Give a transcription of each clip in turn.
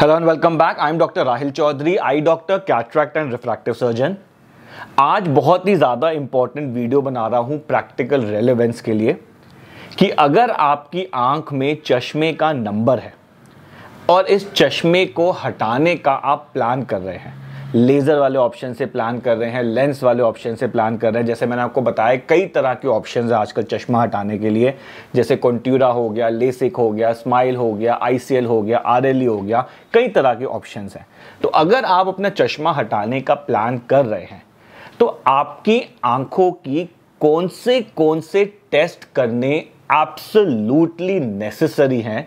hello and welcome back I am doctor Rahil Chaudhary eye doctor cataract and refractive surgeon आज बहुत ही ज़्यादा important video बना रहा हूँ प्रैक्टिकल रेलेवेंस के लिए कि अगर आपकी आंख में चश्मे का नंबर है और इस चश्मे को हटाने का आप प्लान कर रहे हैं लेज़र वाले ऑप्शन से प्लान कर रहे हैं लेंस वाले ऑप्शन से प्लान कर रहे हैं जैसे मैंने आपको बताया कई तरह के ऑप्शन हैं आजकल चश्मा हटाने के लिए जैसे कॉन्ट्यूरा हो गया लेसिक हो गया स्माइल हो गया आईसीएल हो गया आर हो गया कई तरह के ऑप्शन हैं तो अगर आप अपना चश्मा हटाने का प्लान कर रहे हैं तो आपकी आंखों की कौन से कौन से टेस्ट करने एब्सोल्युटली नेसेसरी हैं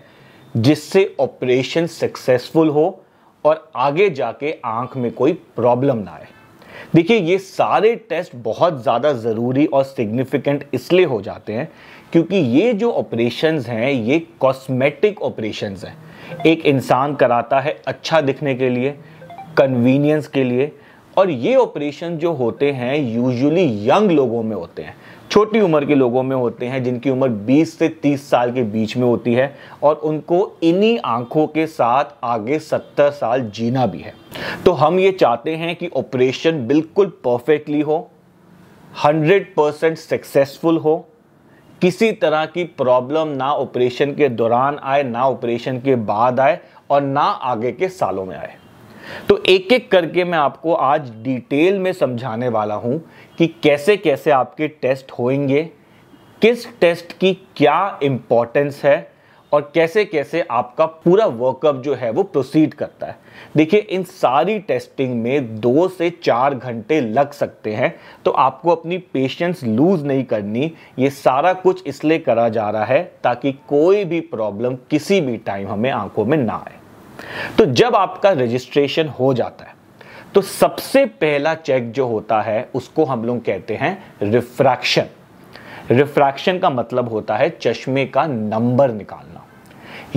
जिससे ऑपरेशन सक्सेसफुल हो और आगे जाके आंख में कोई प्रॉब्लम ना आए देखिए ये सारे टेस्ट बहुत ज़्यादा ज़रूरी और सिग्निफिकेंट इसलिए हो जाते हैं क्योंकि ये जो ऑपरेशंस हैं ये कॉस्मेटिक ऑपरेशंस हैं एक इंसान कराता है अच्छा दिखने के लिए कन्वीनियंस के लिए और ये ऑपरेशन जो होते हैं यूजुअली यंग लोगों में होते हैं छोटी उम्र के लोगों में होते हैं जिनकी उम्र 20 से 30 साल के बीच में होती है और उनको इन्हीं आंखों के साथ आगे 70 साल जीना भी है तो हम ये चाहते हैं कि ऑपरेशन बिल्कुल परफेक्टली हो 100 परसेंट सक्सेसफुल हो किसी तरह की प्रॉब्लम ना ऑपरेशन के दौरान आए ना ऑपरेशन के बाद आए और ना आगे के सालों में आए तो एक एक करके मैं आपको आज डिटेल में समझाने वाला हूं कि कैसे कैसे आपके टेस्ट होंगे किस टेस्ट की क्या इंपॉर्टेंस है और कैसे कैसे आपका पूरा वर्कअप जो है वो प्रोसीड करता है देखिए इन सारी टेस्टिंग में दो से चार घंटे लग सकते हैं तो आपको अपनी पेशेंस लूज नहीं करनी ये सारा कुछ इसलिए करा जा रहा है ताकि कोई भी प्रॉब्लम किसी भी टाइम हमें आंखों में ना आए तो जब आपका रजिस्ट्रेशन हो जाता है तो सबसे पहला चेक जो होता है उसको हम लोग कहते हैं रिफ्रैक्शन रिफ्रैक्शन का मतलब होता है चश्मे का नंबर निकालना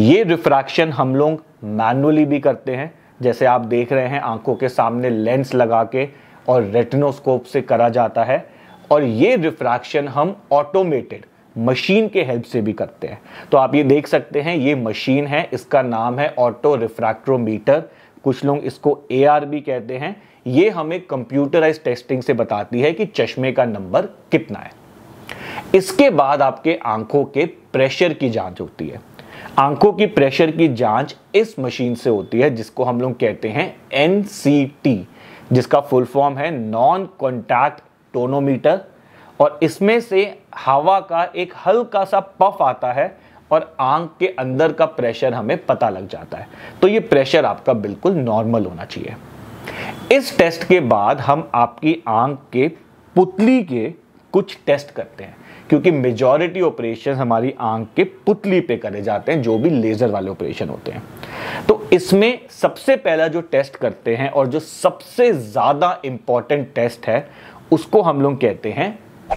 ये रिफ्रैक्शन हम लोग मैनुअली भी करते हैं जैसे आप देख रहे हैं आंखों के सामने लेंस लगा के और रेटिनोस्कोप से करा जाता है और ये रिफ्रैक्शन हम ऑटोमेटेड मशीन के हेल्प से भी करते हैं तो आप ये देख सकते हैं ये मशीन है इसका नाम है ऑटो रिफ्रैक्ट्रोमीटर कुछ लोग इसको ए भी कहते हैं ये हमें कंप्यूटराइज टेस्टिंग से बताती है कि चश्मे का नंबर कितना है इसके बाद आपके आंखों के प्रेशर की जांच होती है आंखों की प्रेशर की जांच इस मशीन से होती है जिसको हम लोग कहते हैं एनसीटी जिसका फुल फॉर्म है नॉन कॉन्टैक्ट टोनोमीटर और इसमें से हवा का एक हल्का सा पफ आता है और आंख के अंदर का प्रेशर हमें पता लग जाता है तो ये प्रेशर आपका बिल्कुल नॉर्मल होना चाहिए इस टेस्ट के बाद हम आपकी आंख के पुतली के कुछ टेस्ट करते हैं क्योंकि मेजॉरिटी ऑपरेशन हमारी आंख के पुतली पे करे जाते हैं जो भी लेजर वाले ऑपरेशन होते हैं तो इसमें सबसे पहला जो टेस्ट करते हैं और जो सबसे ज़्यादा इंपॉर्टेंट टेस्ट है उसको हम लोग कहते हैं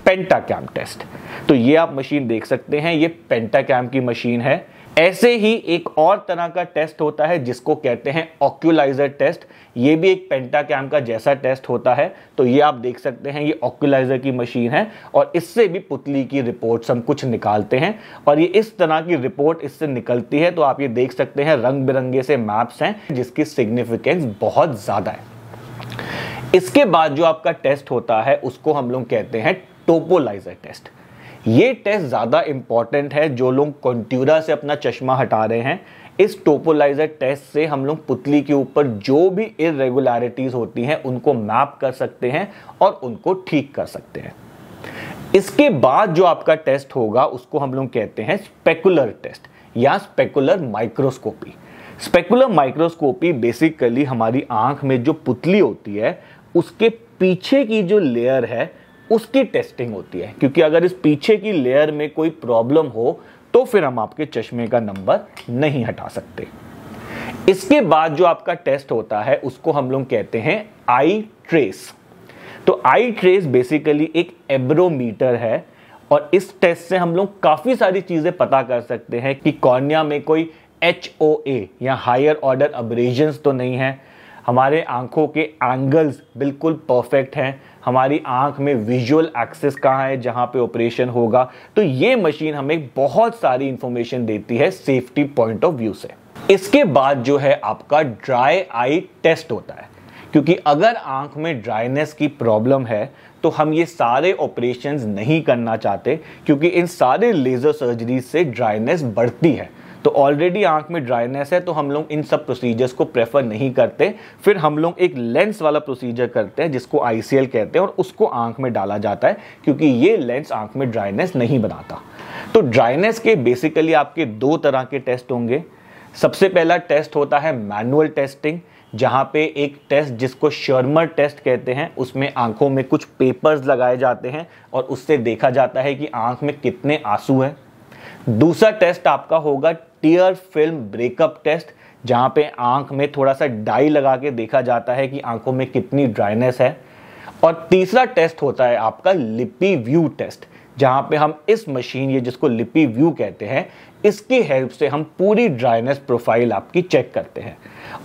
पेंटा कैम टेस्ट तो ये आप मशीन देख सकते हैं ये पेंटा कैम की मशीन है ऐसे ही एक और तरह का टेस्ट होता है जिसको कहते हैं ऑक्यूलाइजर टेस्ट ये भी एक पेंटा कैम का जैसा टेस्ट होता है तो ये आप देख सकते हैं ये ऑक्यूलाइजर की मशीन है और इससे भी पुतली की रिपोर्ट हम कुछ निकालते हैं और ये इस तरह की रिपोर्ट इससे निकलती है तो आप ये देख सकते हैं रंग बिरंगे से मैप्स हैं जिसकी सिग्निफिकेंस बहुत ज़्यादा है इसके बाद जो आपका टेस्ट होता है उसको हम लोग कहते हैं टोपोलाइजर टेस्ट ये टेस्ट ज़्यादा इंपॉर्टेंट है जो लोग कंट्यूरा से अपना चश्मा हटा रहे हैं इस टोपोलाइजर टेस्ट से हम लोग पुतली के ऊपर जो भी इरेगुलरिटीज़ होती हैं उनको मैप कर सकते हैं और उनको ठीक कर सकते हैं इसके बाद जो आपका टेस्ट होगा उसको हम लोग कहते हैं स्पेकुलर टेस्ट या specular microscopy specular microscopy basically हमारी आंख में जो पुतली होती है उसके पीछे की जो लेयर है उसकी टेस्टिंग होती है क्योंकि अगर इस पीछे की लेयर में कोई प्रॉब्लम हो तो फिर हम आपके चश्मे का नंबर नहीं हटा सकते इसके बाद जो आपका टेस्ट होता है उसको हम लोग कहते हैं आई ट्रेस तो आई ट्रेस बेसिकली एक एब्रोमीटर है और इस टेस्ट से हम लोग काफ़ी सारी चीज़ें पता कर सकते हैं कि कॉर्निया में कोई एच या हायर ऑर्डर अब्रेजन तो नहीं है हमारे आँखों के एंगल्स बिल्कुल परफेक्ट हैं हमारी आँख में विजुअल एक्सेस कहाँ है जहाँ पे ऑपरेशन होगा तो ये मशीन हमें बहुत सारी इंफॉर्मेशन देती है सेफ्टी पॉइंट ऑफ व्यू से इसके बाद जो है आपका ड्राई आई टेस्ट होता है क्योंकि अगर आँख में ड्राइनेस की प्रॉब्लम है तो हम ये सारे ऑपरेशंस नहीं करना चाहते क्योंकि इन सारे लेज़र सर्जरी से ड्राइनेस बढ़ती है तो ऑलरेडी आंख में ड्राइनेस है तो हम लोग इन सब प्रोसीजर्स को प्रेफर नहीं करते फिर हम लोग एक लेंस वाला प्रोसीजर करते हैं जिसको आई कहते हैं और उसको आंख में डाला जाता है क्योंकि ये लेंस आंख में ड्राइनेस नहीं बनाता तो ड्राइनेस के बेसिकली आपके दो तरह के टेस्ट होंगे सबसे पहला टेस्ट होता है मैनुअल टेस्टिंग जहाँ पे एक टेस्ट जिसको शर्मर टेस्ट कहते हैं उसमें आंखों में कुछ पेपर्स लगाए जाते हैं और उससे देखा जाता है कि आंख में कितने आंसू हैं दूसरा टेस्ट आपका होगा टीयर फिल्म ब्रेकअप टेस्ट जहाँ पे आंख में थोड़ा सा डाई लगा के देखा जाता है कि आंखों में कितनी ड्राइनेस है और तीसरा टेस्ट होता है आपका लिपी व्यू टेस्ट जहाँ पे हम इस मशीन ये जिसको लिपी व्यू कहते हैं इसकी हेल्प से हम पूरी ड्राइनेस प्रोफाइल आपकी चेक करते हैं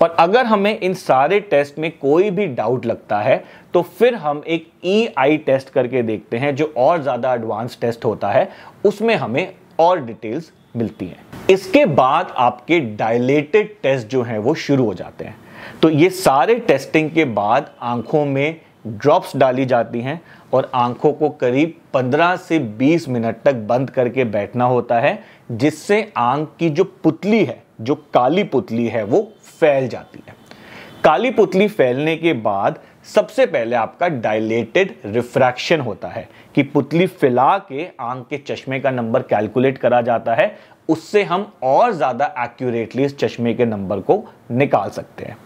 और अगर हमें इन सारे टेस्ट में कोई भी डाउट लगता है तो फिर हम एक ई e आई टेस्ट करके देखते हैं जो और ज़्यादा एडवांस टेस्ट होता है उसमें हमें और डिटेल्स मिलती हैं इसके बाद आपके डायलेटेड टेस्ट जो हैं वो शुरू हो जाते हैं तो ये सारे टेस्टिंग के बाद आंखों में ड्रॉप्स डाली जाती हैं और आंखों को करीब 15 से 20 मिनट तक बंद करके बैठना होता है जिससे आंख की जो पुतली है जो काली पुतली है वो फैल जाती है काली पुतली फैलने के बाद सबसे पहले आपका डायलेटेड रिफ्रैक्शन होता है कि पुतली फिला के आंख के चश्मे का नंबर कैलकुलेट करा जाता है उससे हम और ज़्यादा एक्यूरेटली इस चश्मे के नंबर को निकाल सकते हैं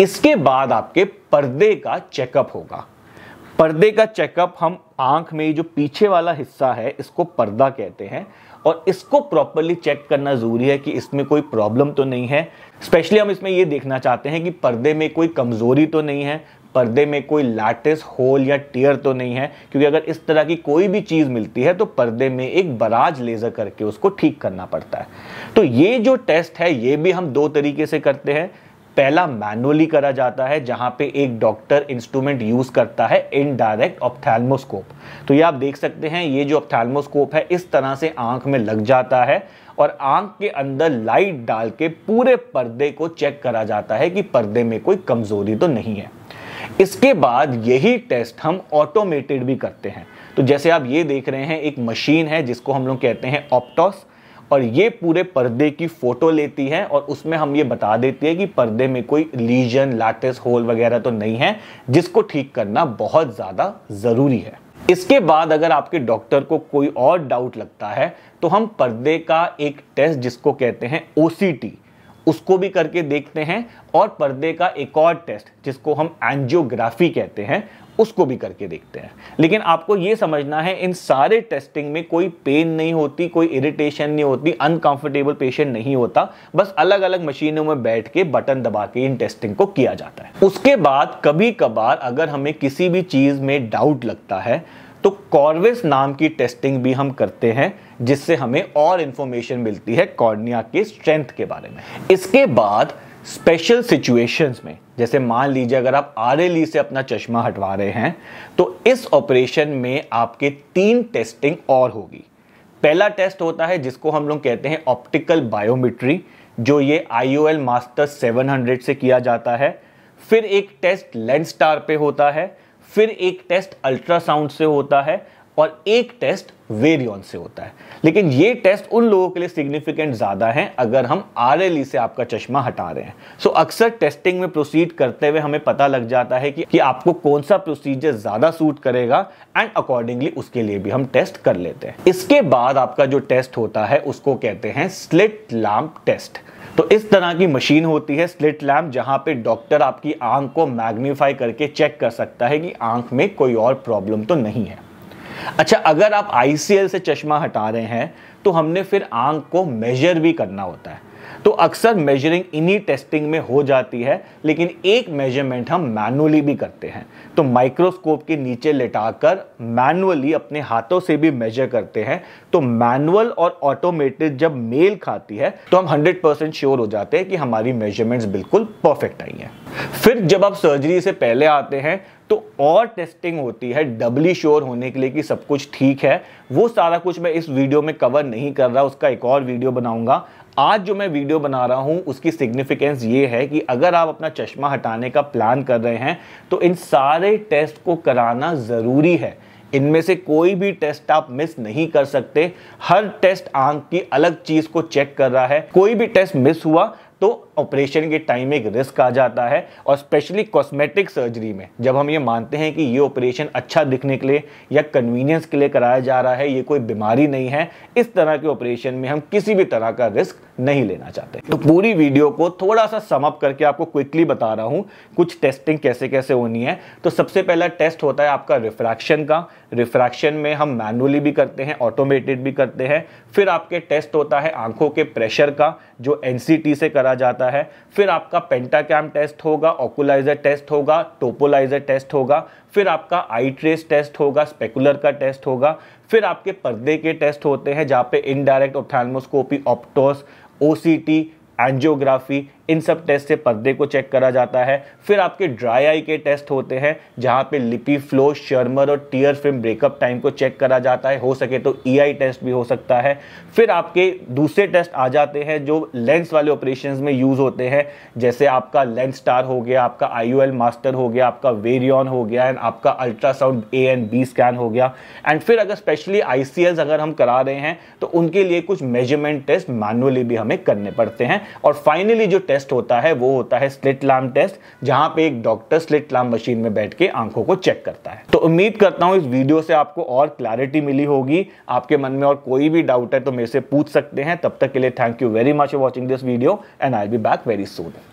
इसके बाद आपके पर्दे का चेकअप होगा पर्दे का चेकअप हम आंख में जो पीछे वाला हिस्सा है इसको पर्दा कहते हैं और इसको प्रॉपरली चेक करना ज़रूरी है कि इसमें कोई प्रॉब्लम तो नहीं है स्पेशली हम इसमें यह देखना चाहते हैं कि पर्दे में कोई कमज़ोरी तो नहीं है पर्दे में कोई लैटिस होल या टीयर तो नहीं है क्योंकि अगर इस तरह की कोई भी चीज़ मिलती है तो पर्दे में एक बराज लेज़र करके उसको ठीक करना पड़ता है तो ये जो टेस्ट है ये भी हम दो तरीके से करते हैं पहला मैनुअली करा जाता है जहां पे एक डॉक्टर इंस्ट्रूमेंट यूज़ करता है इनडायरेक्ट ऑप्थैल्मोस्कोप तो ये आप देख सकते हैं ये जो ऑप्थैल्मोस्कोप है इस तरह से आंख में लग जाता है और आंख के अंदर लाइट डाल के पूरे पर्दे को चेक करा जाता है कि पर्दे में कोई कमज़ोरी तो नहीं है इसके बाद यही टेस्ट हम ऑटोमेटेड भी करते हैं तो जैसे आप ये देख रहे हैं एक मशीन है जिसको हम लोग कहते हैं ऑप्टोस और ये पूरे पर्दे की फ़ोटो लेती है और उसमें हम ये बता देती है कि पर्दे में कोई लीजन लैटिस होल वगैरह तो नहीं है जिसको ठीक करना बहुत ज़्यादा ज़रूरी है इसके बाद अगर आपके डॉक्टर को कोई और डाउट लगता है तो हम पर्दे का एक टेस्ट जिसको कहते हैं ओ उसको भी करके देखते हैं और पर्दे का एक और टेस्ट जिसको हम एंजियोग्राफी कहते हैं उसको भी करके देखते हैं लेकिन आपको ये समझना है इन सारे टेस्टिंग में कोई पेन नहीं होती कोई इरिटेशन नहीं होती अनकंफर्टेबल पेशेंट नहीं होता बस अलग अलग मशीनों में बैठ के बटन दबा के इन टेस्टिंग को किया जाता है उसके बाद कभी कभार अगर हमें किसी भी चीज़ में डाउट लगता है तो कॉर्विस नाम की टेस्टिंग भी हम करते हैं जिससे हमें और इंफॉर्मेशन मिलती है कॉर्निया के स्ट्रेंथ के बारे में इसके बाद स्पेशल सिचुएशंस में जैसे मान लीजिए अगर आप आर e से अपना चश्मा हटवा रहे हैं तो इस ऑपरेशन में आपके तीन टेस्टिंग और होगी पहला टेस्ट होता है जिसको हम लोग कहते हैं ऑप्टिकल बायोमेट्री जो ये आई मास्टर 700 से किया जाता है फिर एक टेस्ट लेंस स्टार पे होता है फिर एक टेस्ट अल्ट्रासाउंड से होता है और एक टेस्ट वेरियन से होता है लेकिन ये टेस्ट उन लोगों के लिए सिग्निफिकेंट ज़्यादा है अगर हम आर e से आपका चश्मा हटा रहे हैं सो so, अक्सर टेस्टिंग में प्रोसीड करते हुए हमें पता लग जाता है कि, कि आपको कौन सा प्रोसीजर ज़्यादा सूट करेगा एंड अकॉर्डिंगली उसके लिए भी हम टेस्ट कर लेते हैं इसके बाद आपका जो टेस्ट होता है उसको कहते हैं स्लिट लैम्प टेस्ट तो इस तरह की मशीन होती है स्लिट लैम्प जहां पे डॉक्टर आपकी आंख को मैग्नीफाई करके चेक कर सकता है कि आंख में कोई और प्रॉब्लम तो नहीं है अच्छा अगर आप आई से चश्मा हटा रहे हैं तो हमने फिर आंख को मेजर भी करना होता है तो अक्सर मेजरिंग इन्हीं टेस्टिंग में हो जाती है लेकिन एक मेजरमेंट हम मैनुअली भी करते हैं तो माइक्रोस्कोप के नीचे लेटाकर मैनुअली अपने हाथों से भी मेजर करते हैं तो मैनुअल और ऑटोमेटेड जब मेल खाती है तो हम 100 परसेंट श्योर हो जाते हैं कि हमारी मेजरमेंट्स बिल्कुल परफेक्ट आई हैं फिर जब आप सर्जरी से पहले आते हैं तो और टेस्टिंग होती है डबली श्योर होने के लिए कि सब कुछ ठीक है वो सारा कुछ मैं इस वीडियो में कवर नहीं कर रहा उसका एक और वीडियो बनाऊंगा आज जो मैं वीडियो बना रहा हूं उसकी सिग्निफिकेंस ये है कि अगर आप अपना चश्मा हटाने का प्लान कर रहे हैं तो इन सारे टेस्ट को कराना ज़रूरी है इनमें से कोई भी टेस्ट आप मिस नहीं कर सकते हर टेस्ट आंख की अलग चीज़ को चेक कर रहा है कोई भी टेस्ट मिस हुआ तो ऑपरेशन के टाइम एक रिस्क आ जाता है और स्पेशली कॉस्मेटिक सर्जरी में जब हम ये मानते हैं कि ये ऑपरेशन अच्छा दिखने के लिए या कन्वीनियंस के लिए कराया जा रहा है ये कोई बीमारी नहीं है इस तरह के ऑपरेशन में हम किसी भी तरह का रिस्क नहीं लेना चाहते तो पूरी वीडियो को थोड़ा सा समअप करके आपको क्विकली बता रहा हूँ कुछ टेस्टिंग कैसे कैसे होनी है तो सबसे पहला टेस्ट होता है आपका रिफ्रैक्शन का रिफ्रैक्शन में हम मैनुअली भी करते हैं ऑटोमेटेड भी करते हैं फिर आपके टेस्ट होता है आंखों के प्रेशर का जो एन से करा जाता जाता है फिर आपका पेंटाकैम टेस्ट होगा ऑकुलाइजर टेस्ट होगा टोपोलाइजर टेस्ट होगा फिर आपका आई ट्रेस टेस्ट होगा स्पेकुलर का टेस्ट होगा फिर आपके पर्दे के टेस्ट होते हैं जहाँ पे indirect ophthalmoscopy Optos O angiography इन सब टेस्ट से पर्दे को चेक करा जाता है फिर आपके ड्राई आई के टेस्ट होते हैं जहाँ पे लिपी फ्लो शर्मर और टीयर फिल्म ब्रेकअप टाइम को चेक करा जाता है हो सके तो ईआई e टेस्ट भी हो सकता है फिर आपके दूसरे टेस्ट आ जाते हैं जो लेंस वाले ऑपरेशन में यूज़ होते हैं जैसे आपका लेंस स्टार हो गया आपका आई मास्टर हो गया आपका वेरियन हो गया एंड आपका ultrasound A and B scan हो गया एंड फिर अगर स्पेशली आई अगर हम करा रहे हैं तो उनके लिए कुछ मेजरमेंट टेस्ट मैनुअली भी हमें करने पड़ते हैं और फाइनली जो टेस्ट टेस्ट होता है वो होता है स्लिट लाम टेस्ट जहां पे एक डॉक्टर स्लिट लाम मशीन में बैठ के आंखों को चेक करता है तो उम्मीद करता हूं इस वीडियो से आपको और क्लैरिटी मिली होगी आपके मन में और कोई भी डाउट है तो मेरे से पूछ सकते हैं तब तक के लिए thank you very much for watching this video and I be back very Son